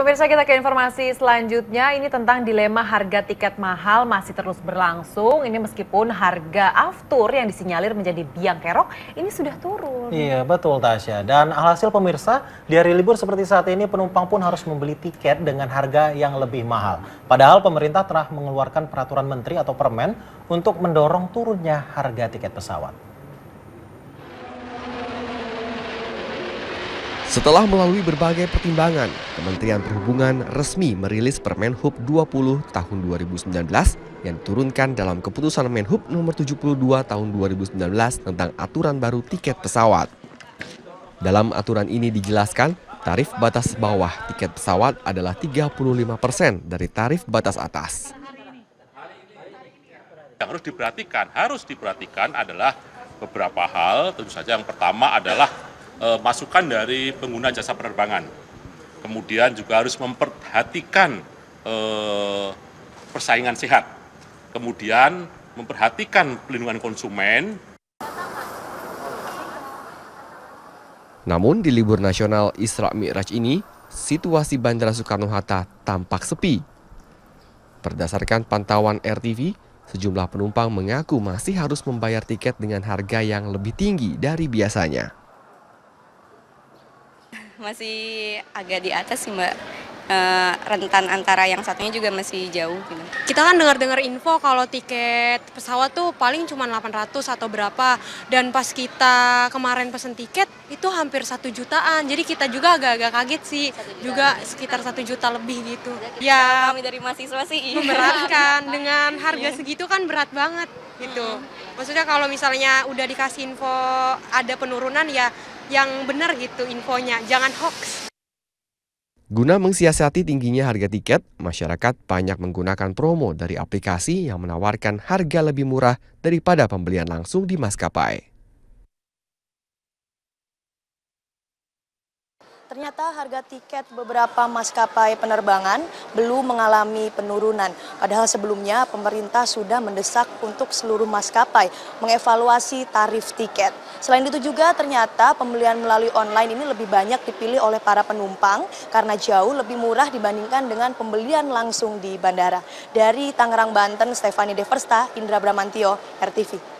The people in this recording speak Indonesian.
Pemirsa kita ke informasi selanjutnya ini tentang dilema harga tiket mahal masih terus berlangsung. Ini meskipun harga aftur yang disinyalir menjadi biang kerok ini sudah turun. Iya betul Tasya. Dan alhasil pemirsa di hari libur seperti saat ini penumpang pun harus membeli tiket dengan harga yang lebih mahal. Padahal pemerintah telah mengeluarkan peraturan menteri atau permen untuk mendorong turunnya harga tiket pesawat. Setelah melalui berbagai pertimbangan, Kementerian Perhubungan resmi merilis Permen Hub 20 tahun 2019 yang turunkan dalam keputusan Menhub nomor 72 tahun 2019 tentang aturan baru tiket pesawat. Dalam aturan ini dijelaskan, tarif batas bawah tiket pesawat adalah 35% dari tarif batas atas. Yang harus diperhatikan, harus diperhatikan adalah beberapa hal, tentu saja yang pertama adalah eh, masukan dari pengguna jasa penerbangan. Kemudian juga harus memperhatikan eh, persaingan sehat. Kemudian memperhatikan pelindungan konsumen. Namun di libur nasional Isra Mi'raj ini, situasi Bandara Soekarno-Hatta tampak sepi. Berdasarkan pantauan RTV, sejumlah penumpang mengaku masih harus membayar tiket dengan harga yang lebih tinggi dari biasanya masih agak di atas sih Mbak. e, rentan antara yang satunya juga masih jauh gitu. Kita kan dengar-dengar info kalau tiket pesawat tuh paling cuma 800 atau berapa dan pas kita kemarin pesen tiket itu hampir satu jutaan. Jadi kita juga agak-agak kaget sih juga sekitar satu juta lebih gitu. Ya kami dari mahasiswa sih memberatkan dengan harga iya. segitu kan berat banget gitu. Maksudnya kalau misalnya udah dikasih info ada penurunan ya yang benar gitu infonya, jangan hoax. Guna mengsiasati tingginya harga tiket, masyarakat banyak menggunakan promo dari aplikasi yang menawarkan harga lebih murah daripada pembelian langsung di maskapai. Ternyata harga tiket beberapa maskapai penerbangan belum mengalami penurunan. Padahal sebelumnya pemerintah sudah mendesak untuk seluruh maskapai mengevaluasi tarif tiket. Selain itu juga ternyata pembelian melalui online ini lebih banyak dipilih oleh para penumpang karena jauh lebih murah dibandingkan dengan pembelian langsung di bandara. Dari Tangerang, Banten, Stefani Deversta, Indra Bramantio, RTV.